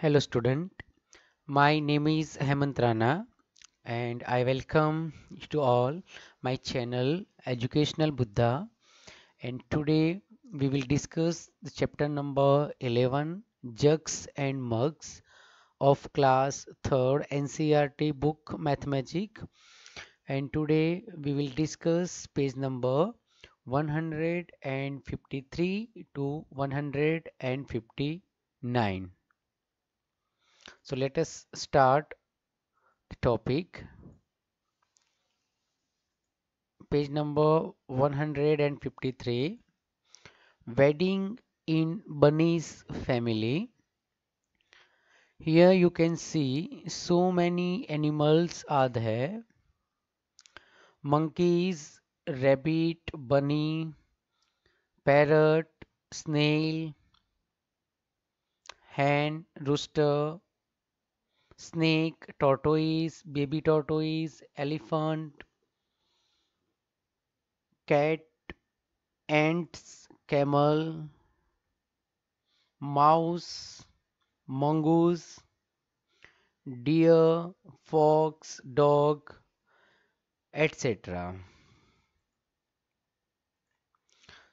Hello student, my name is Hemant Rana and I welcome to all my channel Educational Buddha and today we will discuss the chapter number 11 Jugs and Mugs of class 3rd NCRT book Mathematics. and today we will discuss page number 153 to 159. So let us start the topic. Page number 153 Wedding in Bunny's Family. Here you can see so many animals are there. Monkeys, rabbit, bunny, parrot, snail, hen, rooster, snake, tortoise, baby tortoise, elephant, cat, ants, camel, mouse, mongoose, deer, fox, dog, etc.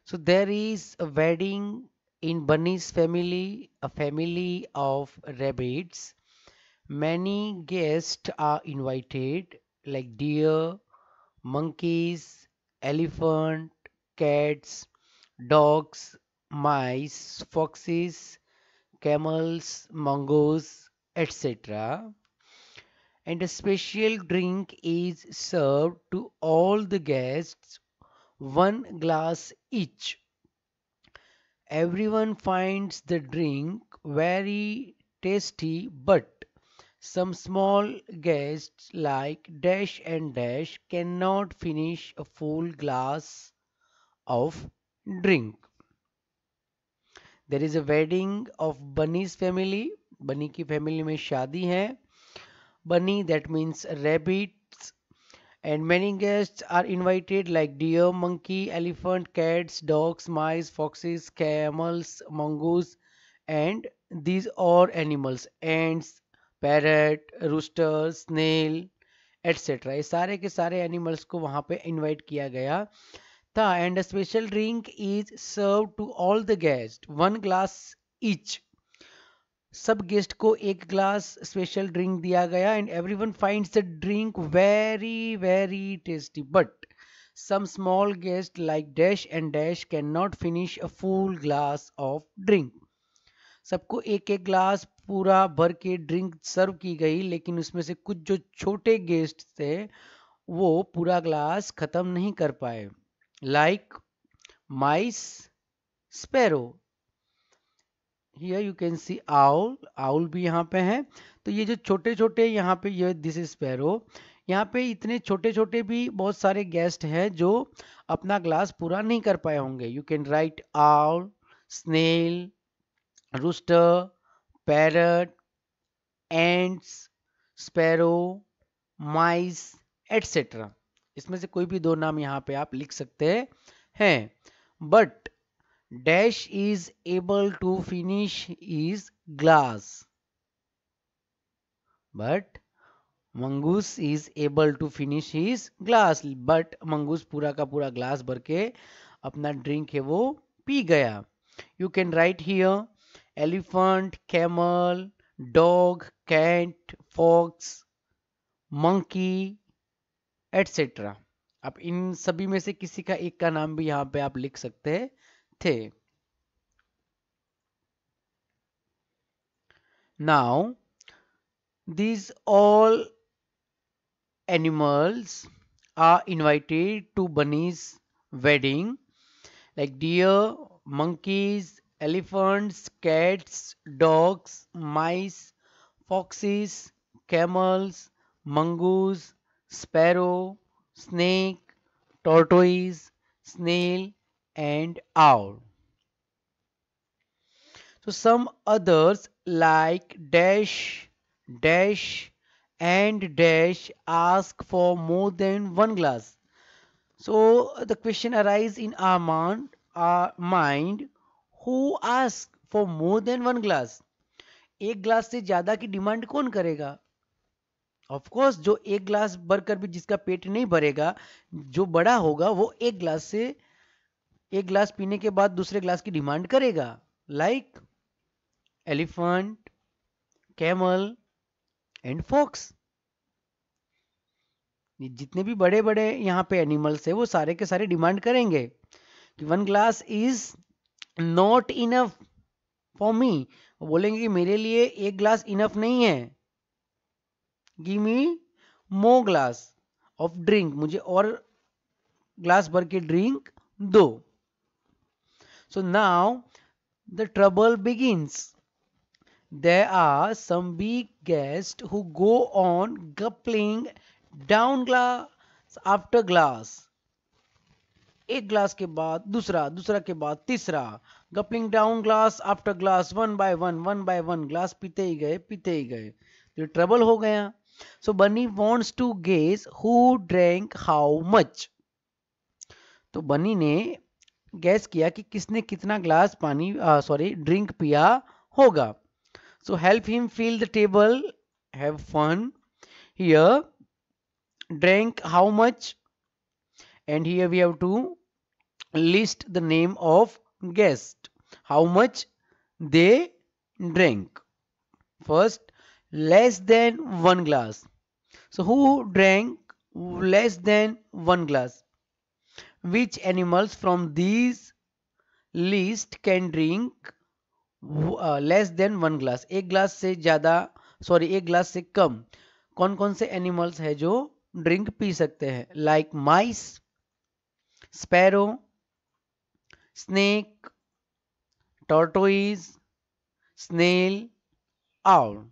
So there is a wedding in bunny's family, a family of rabbits Many guests are invited like deer, monkeys, elephant, cats, dogs, mice, foxes, camels, mongoose, etc. And a special drink is served to all the guests, one glass each. Everyone finds the drink very tasty, but some small guests like dash and dash cannot finish a full glass of drink. There is a wedding of Bunny's family. Bunny family में शादी Bunny that means rabbits and many guests are invited like deer, monkey, elephant, cats, dogs, mice, foxes, camels, mongoose and these are animals ants parrot rooster snail etcetera ये सारे के सारे animals को वहाँ पे invite किया गया था and special drink is serve to all the guest one glass each सब गेस्ट को एक ग्लास स्पेशल ड्रिंक दिया गया and every one find the drink very very tasty but some small guest like dash and dash can not finish a full glass of drink सबको एक एक glass पूरा भर के ड्रिंक सर्व की गई लेकिन उसमें से कुछ जो छोटे गेस्ट थे वो पूरा ग्लास खत्म नहीं कर पाए like mice sparrow you can see owl owl भी यहाँ पे हैं तो ये जो छोटे छोटे यहाँ पे ये दिस इज स्पैरो यहाँ पे इतने छोटे छोटे भी बहुत सारे गेस्ट हैं जो अपना ग्लास पूरा नहीं कर पाए होंगे you can write owl snail rooster, parrot, ants, sparrow, mice, etc. इसमें से कोई भी दो नाम यहाँ पे आप लिख सकते हैं but dash is able to finish his glass but mongoose is able to finish his glass but mongoose पूरा का पूरा ग्लास भर के अपना ड्रिंक है वो पी गया you can write here elephant, camel dog cat fox monkey etcetera आप इन सभी में से किसी का एक का नाम भी यहां पे आप लिख सकते थे now these all animals are invited to bunny's wedding like deer monkeys elephants, cats, dogs, mice, foxes, camels, mongoose, sparrow, snake, tortoise, snail and owl. So some others like dash, dash and dash ask for more than one glass. So the question arises in our mind, our mind who ask for more than one glass एक ग्लास से ज्यादा की demand कौन करेगा of course जो एक glass भरकर भी जिसका पेट नहीं भरेगा जो बड़ा होगा वो एक ग्लास से एक ग्लास पीने के बाद दूसरे ग्लास की डिमांड करेगा like elephant camel and fox जितने भी बड़े बड़े यहाँ पे एनिमल्स है वो सारे के सारे डिमांड करेंगे कि one glass is not enough for me बोलेंगे कि मेरे लिए एक ग्लास इनफ नहीं है गिव मी मो ग्लास ऑफ ड्रिंक मुझे और ग्लास भर के ड्रिंक दो so now the trouble begins there are some weak guests who go on guppling down glass after glass एक ग्लास के बाद दूसरा दूसरा के बाद तीसरा gulping down glass after glass one by one one by one glass पीते ही गए पीते ही गए तो ट्रबल हो गया so bunny wants to guess who drank how much तो बनी ने गैस किया कि किसने कितना ग्लास पानी सॉरी ड्रिंक पिया होगा so help him fill the table have fun here drank how much and here we have to list the name of guest how much they drank first less than one glass so who drank less than one glass which animals from these list can drink uh, less than one glass ek glass se ज़्यादा sorry ek glass se kam kon kon se animals hai jo drink pee sakte hain like mice sparrow, snake, tortoise, snail, owl.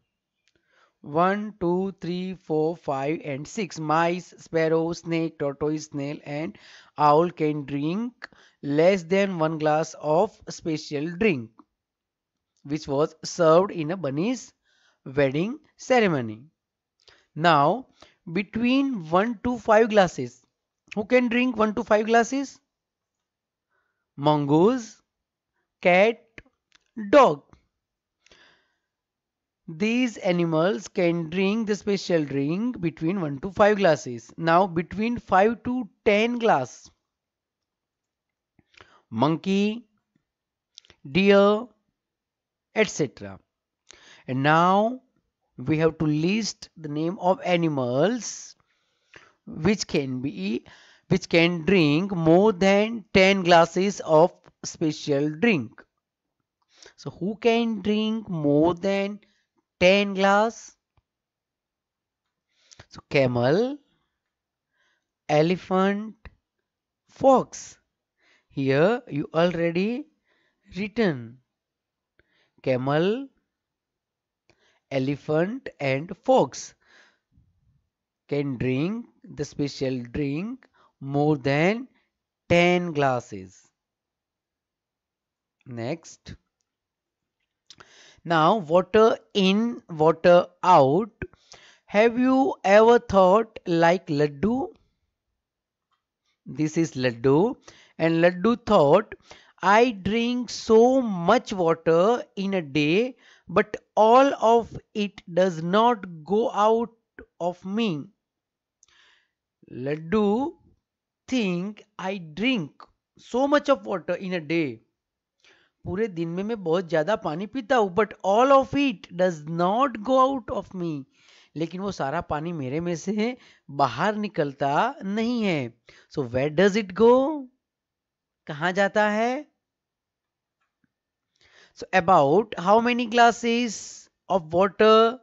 1, 2, 3, 4, 5 and 6. Mice, sparrow, snake, tortoise, snail and owl can drink less than one glass of special drink which was served in a bunny's wedding ceremony. Now between 1 to 5 glasses who can drink 1 to 5 glasses? Mongoose, cat, dog. These animals can drink the special drink between 1 to 5 glasses. Now between 5 to 10 glass. Monkey, deer, etc. And now we have to list the name of animals which can be which can drink more than 10 glasses of special drink. So who can drink more than 10 glass? So camel, elephant, fox. Here you already written camel, elephant and fox can drink the special drink more than 10 glasses. Next. Now water in, water out. Have you ever thought like Laddu? This is Laddu and Laddu thought I drink so much water in a day but all of it does not go out of me Laddu think I drink so much of water in a day. पूरे दिन में मैं बहुत ज़्यादा पानी पीता हूँ but all of it does not go out of me लेकिन वो सारा पानी मेरे में से बाहर निकलता नहीं है so where does it go कहा जाता है so about how many glasses of water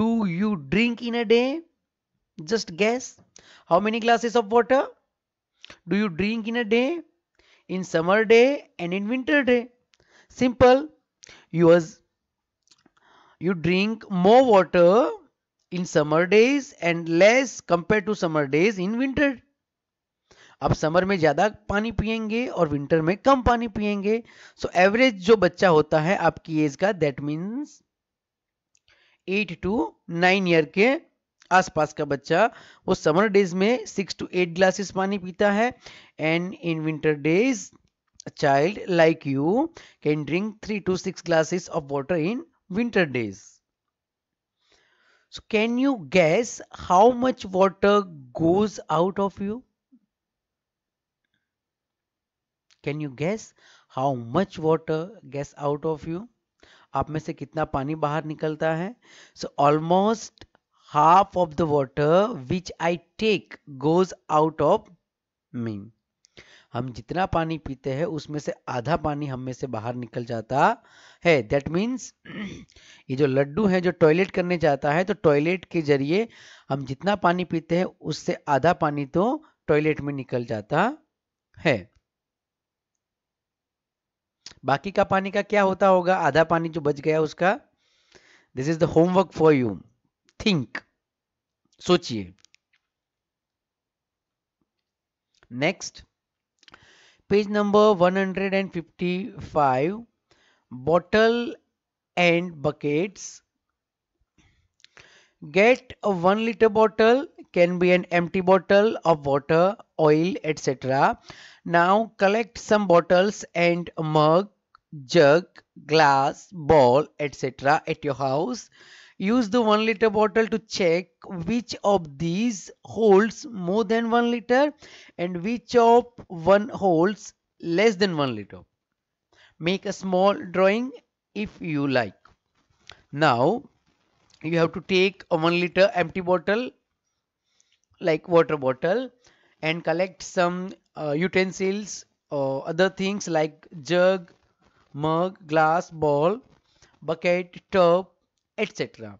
do you drink in a day just guess how many glasses of water do you drink in a day in summer day and in winter day simple you as you drink more water in summer days and less compared to summer days in winter आप summer में ज़्यादा पानी पियेंगे और winter में कम पानी पियेंगे सो so, average जो बच्चा होता है आपकी एज का that means eight to nine year के आसपास का बच्चा वो समर डेज में सिक्स टू एट ग्लासेस पानी पीता है and in winter days child like you can drink three to six glasses of water in winter days So can you guess how much water goes out of you Can you guess how much water gets out of आप में से कितना पानी बाहर निकलता है so almost half of the water which I take goes out of me. हम जितना पानी पीते हैं उसमें से आधा पानी हम में से बाहर निकल जाता है दैट मीन्स ये जो लड्डू है जो टॉयलेट करने जाता है तो टॉयलेट के जरिए हम जितना पानी पीते हैं उससे आधा पानी तो टॉयलेट में निकल जाता है बाकी का पानी का क्या होता होगा आधा पानी जो बच गया उसका this is the homework for you think सोचिए Next. Page number 155 bottle and buckets get a 1 liter bottle can be an empty bottle of water oil etc now collect some bottles and mug jug glass ball etc at your house use the 1 liter bottle to check which of these holds more than 1 liter and which of one holds less than 1 liter. Make a small drawing if you like. Now you have to take a 1 liter empty bottle like water bottle and collect some uh, utensils or uh, other things like jug, mug, glass, ball, bucket, tub, etc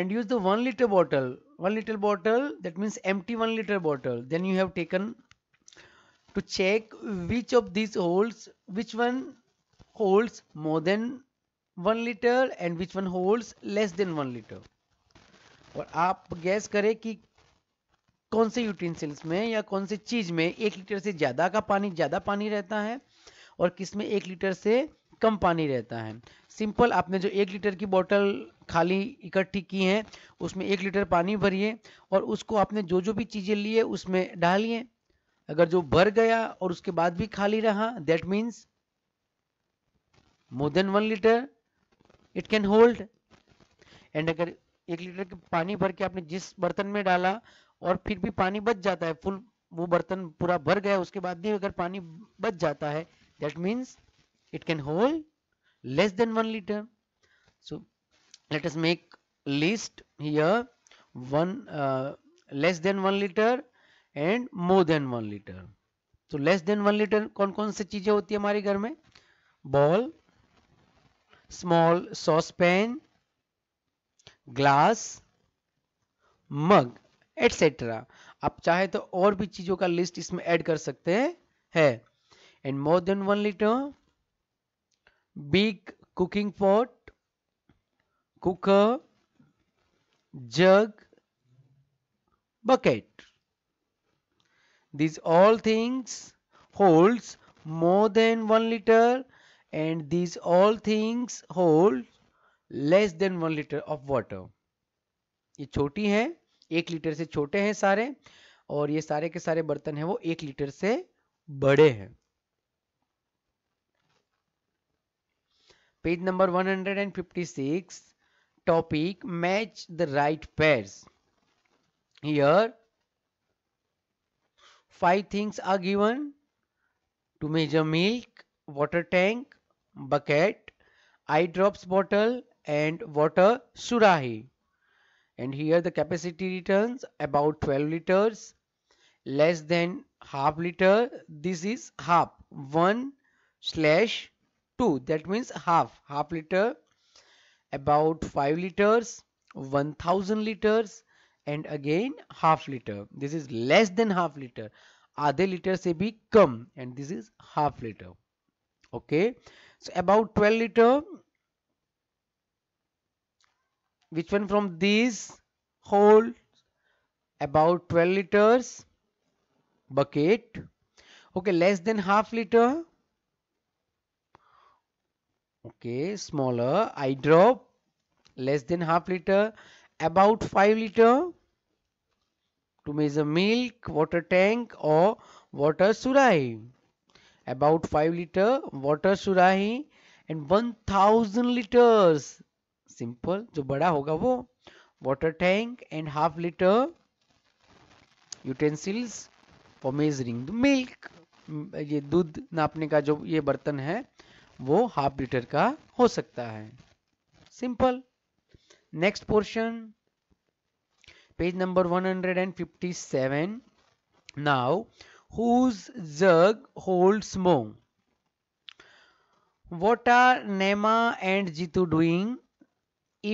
and use the 1 liter bottle 1 liter bottle that means empty 1 liter bottle then you have taken to check which of these holds which one holds more than 1 liter and which one holds less than 1 liter और आप gas करें कि कौन से utensils में या कौन से चीज में एक लीटर से ज्यादा का पानी ज्यादा पानी रहता है और किस में एक लीटर से कम पानी रहता है सिंपल आपने जो एक लीटर की बोतल खाली इकट्ठी की है उसमें एक लीटर पानी भरिए और उसको आपने जो जो भी चीज़ें लिए उसमें डालिए अगर जो भर गया और उसके बाद भी खाली रहा that means more than one litre it can hold and अगर एक लीटर के पानी भर के आपने जिस बर्तन में डाला और फिर भी पानी बच जाता है फुल वो बर्तन पूरा भर गया उसके बाद भी अगर पानी बच जाता है that means it can hold less than 1 liter so let us make list here one uh, less than 1 liter and more than 1 liter so less than 1 liter kon kon सी cheeze hoti hai hamare ghar mein bowl small saucepan glass mug etc आप चाहे तो और भी चीजों का list इसमें add कर सकते हैं and more than one litre big cooking pot cooker jug bucket these all things holds more than 1 liter and these all things hold less than 1 liter of water ये छोटी हैं एक लीटर से छोटे हैं सारे और ये सारे के सारे बर्तन हैं वो एक लीटर से बड़े हैं Page number 156 topic match the right pairs. Here five things are given to measure milk, water tank, bucket, eye drops bottle and water surahi. And here the capacity returns about 12 liters less than half liter this is half 1 slash 2 that means half half liter about 5 liters 1000 liters and again half liter this is less than half liter Other liters से भी Come, and this is half liter. Okay, so about 12 liter. which one from these whole about 12 liters bucket okay less than half liter okay smaller eye drop less than half liter about 5 liter to measure milk water tank or water surahi about 5 liter water surahi and 1000 liters simple जो बड़ा होगा वो water tank and half liter utensils for measuring the milk ये दूध नापने का जो ये बर्तन है वो हाफ लीटर का हो सकता है simple next portion page number 157 now whose jug holds स्मो what are Nema and Jitu doing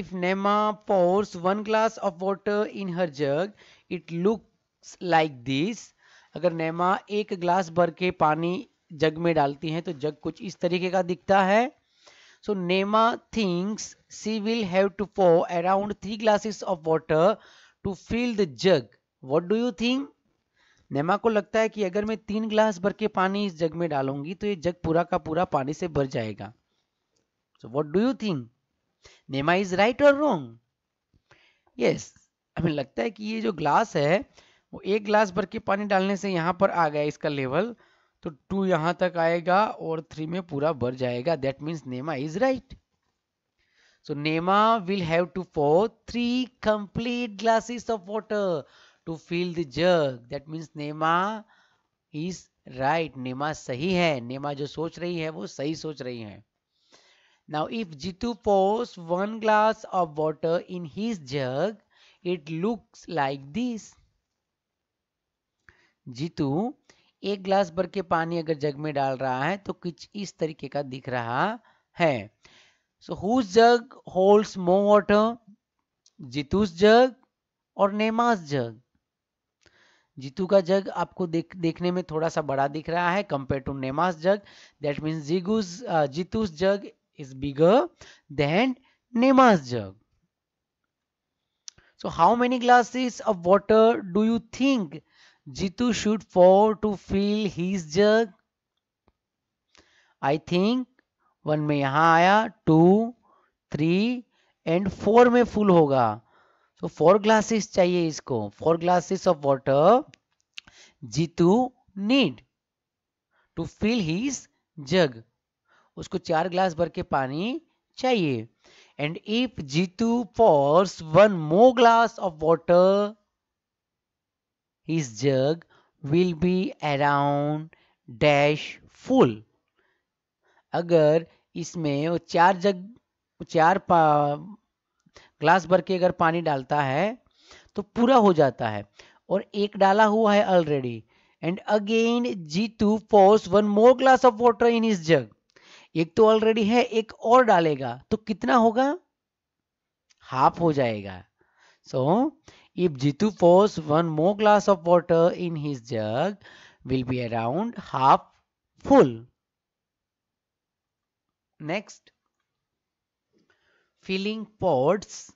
if Nema pours one glass of water in her jug it looks like this अगर नेमा एक ग्लास भर के पानी जग में डालती हैं तो जग कुछ इस तरीके का दिखता है so Nema thinks she will have to pour around three glasses of water to fill the jug what do you think Nema को लगता है कि अगर मैं तीन ग्लास भर के पानी इस जग में डालूंगी तो ये जग पूरा का पूरा पानी से भर जाएगा so what do you think Nema is right और रॉन्ग यस हमें लगता है कि ये जो ग्लास है वो एक ग्लास भर के पानी डालने से यहाँ पर आ गया इसका लेवल तो टू यहां तक आएगा और थ्री में पूरा भर जाएगा that means Nema is right so Nema will have to pour three complete glasses of water to fill the jug that means Nema is right Nema सही है नेमा जो सोच रही है वो सही सोच रही है now if Jitu pours one glass of water in his jug it looks like this Jitu एक ग्लास भर के पानी अगर जग में डाल रहा है तो कुछ इस तरीके का दिख रहा है so whose jug holds more water Jitu's jug और नेमास जग जीतू का जग आपको देख देखने में थोड़ा सा बड़ा दिख रहा है compare to Nema's jug that mean जीगूस Jitu's jug is bigger than Nema's jug so how many glasses of water do you think Jitu should fall to fill his jug. I think one में यहाँ आया टू थ्री एंड फोर में full होगा तो four glasses चाहिए इसको four glasses of water Jitu need to fill his jug उसको चार ग्लास भर के पानी चाहिए and if Jitu pours one more glass of water his jug will be around dash full अगर इसमें वो चार जग चार ग्लास भर के अगर पानी डालता है तो पूरा हो जाता है और एक डाला हुआ है already and again Jitu pours one more glass of water in his jug एक तो ऑलरेडी है एक और डालेगा तो कितना होगा हाफ हो जाएगा सो so, If Jitu pours one more glass of water in his jug, will be around half full. Next, filling pots.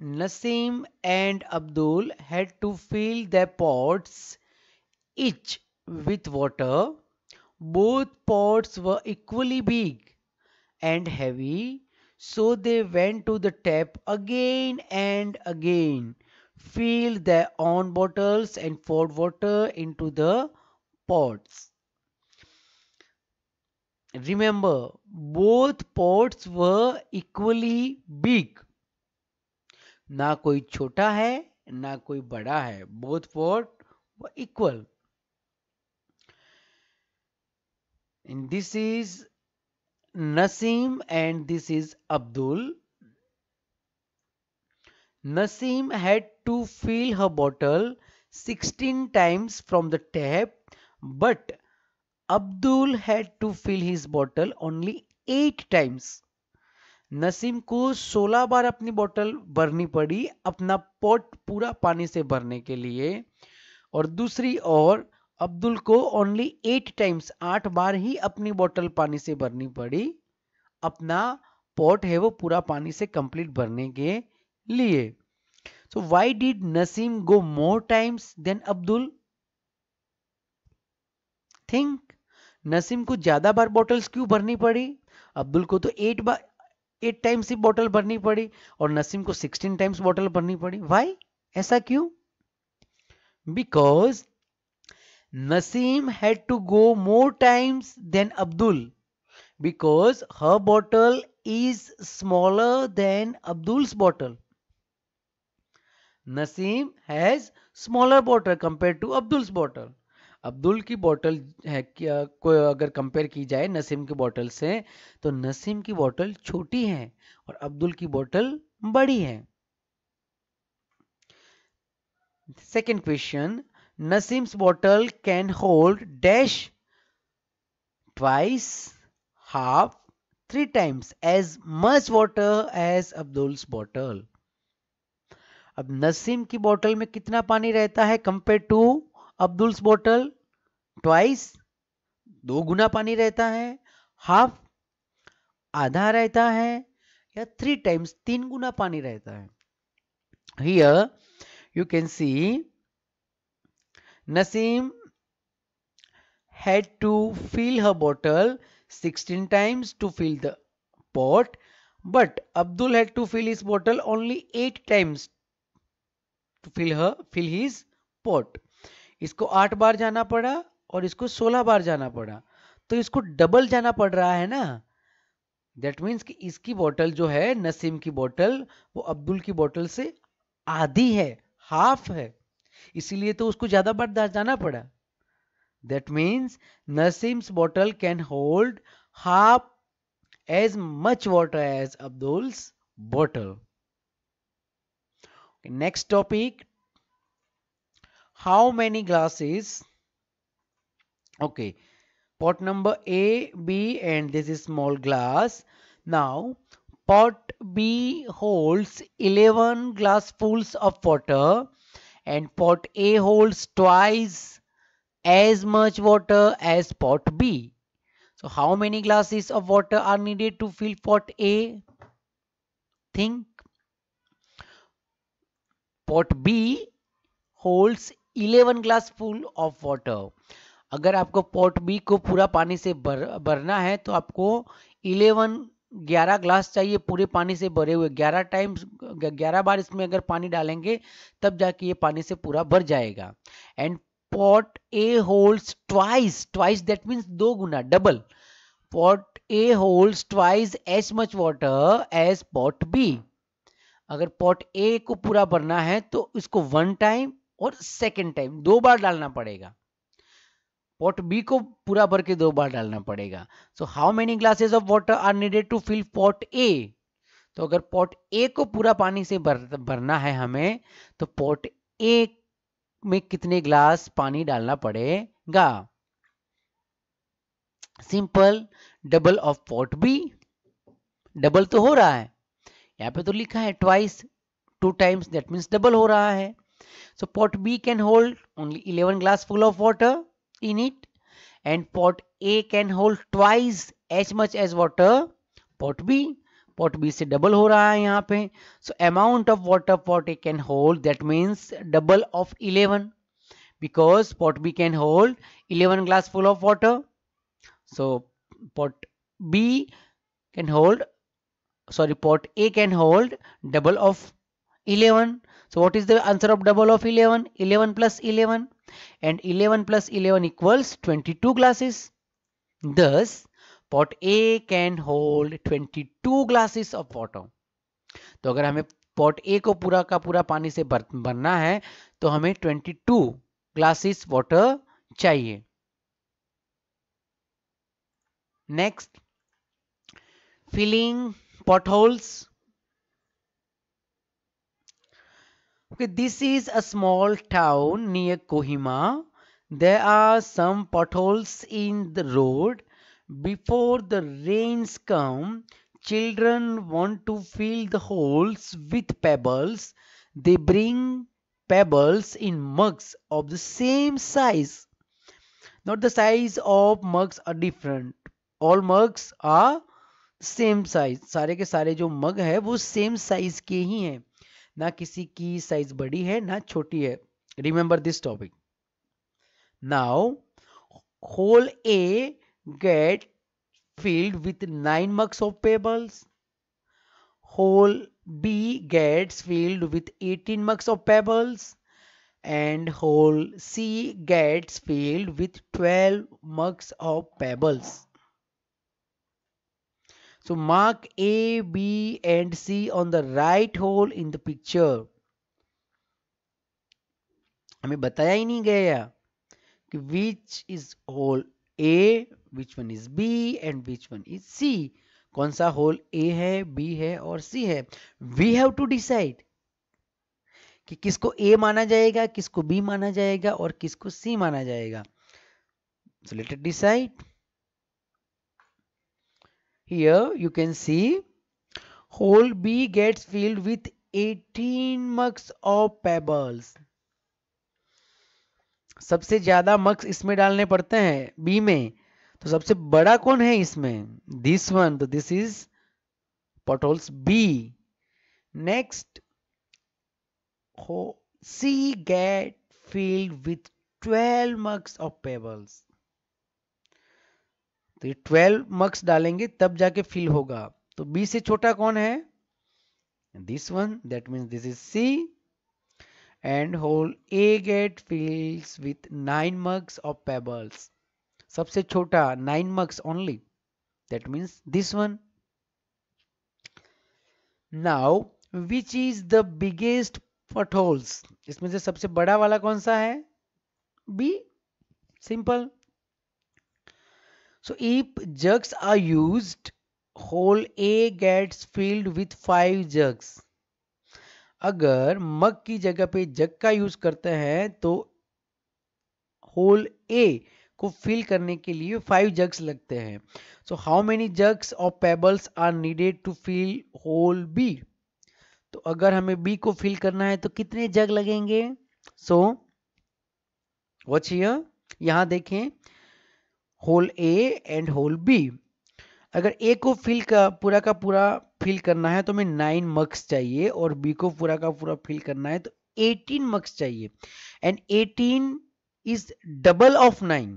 Nasim and Abdul had to fill their pots each with water. Both pots were equally big and heavy so they went to the tap again and again, filled their own bottles and poured water into the pots. Remember, both pots were equally big. Na koi chota hai, na koi bada hai. Both pots were equal. and this is Nasim and this is Abdul. Nasim had to fill her bottle 16 times from the tap but Abdul had to fill his bottle only 8 times. Naseem को 16 बार अपनी बोतल भरनी पड़ी अपना pot पूरा पानी से भरने के लिए और दूसरी ओर अब्दुल को ओनली एट टाइम्स आठ बार ही अपनी बोतल पानी से भरनी पड़ी अपना पॉट है वो पूरा पानी से कंप्लीट भरने के लिए so why did Nasim go more times than Abdul think Nasim को ज्यादा बार बॉटल्स क्यों भरनी पड़ी अब्दुल को तो एट बार एट टाइम्स ही बॉटल भरनी पड़ी और नसीम को सिक्सटीन टाइम्स बॉटल भरनी पड़ी वाई ऐसा क्यों because Nasim had to go more times than Abdul because her bottle is smaller than Abdul's bottle. Nasim has smaller bottle compared to Abdul's bottle. Abdul की बॉटल है क्या को अगर कंपेयर की जाए नसीम की बॉटल से तो नसीम की बॉटल छोटी है और अब्दुल की बॉटल बड़ी है second question Nasim's bottle can hold dash twice, half, three times as much water as Abdul's bottle. अब नसीम की बोतल में कितना पानी रहता है कंपेयर टू अब्दुल्स बोतल ट्वाइस दो गुना पानी रहता है हाफ आधा रहता है या थ्री टाइम्स तीन गुना पानी रहता है here you can see Nasim had to fill her bottle 16 times to fill the pot but Abdul had to fill his bottle only 8 times to fill her fill his pot इसको 8 बार जाना पड़ा और इसको 16 बार जाना पड़ा तो इसको डबल जाना पड़ रहा है ना दैट मीन्स कि इसकी बोतल जो है नसीम की बोतल वो अब्दुल की बोतल से आधी है हाफ है इसीलिए तो उसको ज्यादा बार दास जाना पड़ा that means Nasim's bottle can hold half as much water as Abdul's bottle next topic how many glasses okay pot number A B and this is small glass now pot B hold eleven glass fulls of water and pot A holds twice as much water as pot B. So how many glasses of water are needed to fill pot A? Think. Pot B holds 11 glass full of water. अगर आपको pot B को पूरा पानी से भर भरना है तो आपको 11 ग्यारह ग्लास चाहिए पूरे पानी से भरे हुए ग्यारह टाइम्स ग्यारह बार इसमें अगर पानी डालेंगे तब जाके ये पानी से पूरा भर जाएगा and pot A holds twice twice that means दो गुना double pot A holds twice as much water as pot B अगर पॉट ए को पूरा भरना है तो इसको वन टाइम और सेकेंड टाइम दो बार डालना पड़ेगा पॉट बी को पूरा भर के दो बार डालना पड़ेगा so how many glasses of water are needed to fill pot A तो अगर पॉट ए को पूरा पानी से भर, भरना है हमें तो पॉट ए में कितने ग्लास पानी डालना पड़ेगा simple double of pot B double तो हो रहा है यहां पे तो लिखा है twice two times that means double हो रहा है so pot B can hold only eleven glass full of water in it and pot A can hold twice as much as water pot B pot is double हो so amount of water pot A can hold that means double of 11 because pot B can hold 11 glass full of water so pot B can hold sorry pot A can hold double of 11 so what is the answer of double of 11 11 plus 11 and 11 plus 11 equals 22 glasses. Thus, pot A can hold 22 glasses of water. तो अगर हमें pot A को पूरा का पूरा पानी से भरना है तो हमें 22 ग्लासेस वाटर चाहिए next filling potholes Okay, this is a small town near Kohima. There are some potholes in the road. Before the rains come, children want to fill the holes with pebbles. They bring pebbles in mugs of the same size. Not the size of mugs are different. All mugs are same size सारे के सारे जो मग है वो same size के ही हैं ना किसी की साइज बड़ी है ना छोटी है remember this topic now hole A get filled with nine marks of pebbles hole B gets filled with eighteen marks of pebbles and hole C gets filled with twelve marks of pebbles so mark a b and c on the right hole in the picture हमें बताया ही नहीं गया कि which is hole A which one is B and which one is C कौन सा whole ए है B है और सी है वी हैव टू डिसाइड कि किसको ए माना जाएगा किसको बी माना जाएगा और किसको सी माना जाएगा so let it decide Here you can see hole B gets filled with 18 mugs of pebbles. सबसे ज्यादा मक्स इसमें डालने पड़ते हैं बी में तो सबसे बड़ा कौन है इसमें दिस वन तो this is potholes B next C get filled with 12 mugs of pebbles. तो ये ट्वेल्व मार्क्स डालेंगे तब जाके फिल होगा तो बी से छोटा कौन है this one that mean this is C and hole A get fills with nine marks of pebbles सबसे छोटा nine marks only that means this one now which is the biggest potholes इसमें से सबसे बड़ा वाला कौन सा है B simple So if jugs are used, hole A gets filled with five jugs. अगर मग की जगह पे जग का यूज करते हैं तो होल ए को फिल करने के लिए फाइव जग्स लगते हैं सो हाउ मेनी जग्स और pebbles are needed to fill hole B तो अगर हमें बी को फिल करना है तो कितने जग लगेंगे सो वॉच यहां देखें hole A and hole B अगर ए को फिल का पूरा का पूरा फिल करना है तो हमें नाइन मक्स चाहिए और बी को पूरा का पूरा फिल करना है तो एटीन मक्स चाहिए and eighteen is double of nine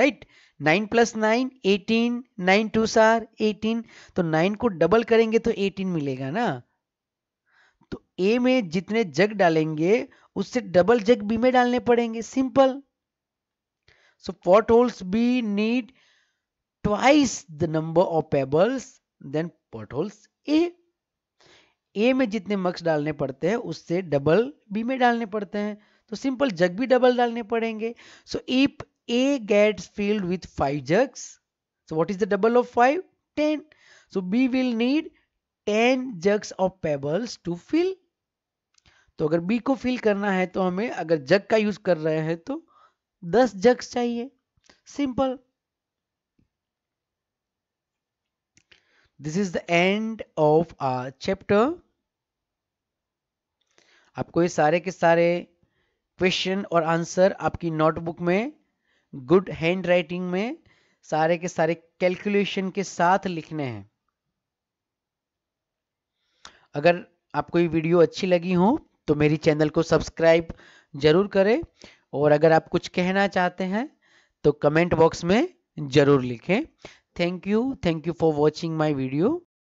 right nine plus nine eighteen nine two सार एटीन तो नाइन को डबल करेंगे तो एटीन मिलेगा ना तो ए में जितने जग डालेंगे उससे डबल जग बी में डालने पड़ेंगे simple So potholes B need twice the number of pebbles than potholes A. A में जितने मार्क्स डालने पड़ते हैं उससे डबल बी में डालने पड़ते हैं तो सिंपल जग भी डबल डालने पड़ेंगे so if A gets filled with five jugs so what is the double of five ten so B will need ten jugs of pebbles to fill तो अगर बी को फिल करना है तो हमें अगर जग का यूज कर रहे हैं तो दस जग्स चाहिए simple this is the end of a chapter आपको ये सारे के सारे क्वेश्चन और आंसर आपकी नोटबुक में गुड हैंड राइटिंग में सारे के सारे कैलकुलेशन के साथ लिखने हैं अगर आपको ये वीडियो अच्छी लगी हो तो मेरी चैनल को सब्सक्राइब जरूर करें और अगर आप कुछ कहना चाहते हैं तो कमेंट बॉक्स में ज़रूर लिखें thank you thank you for watching my video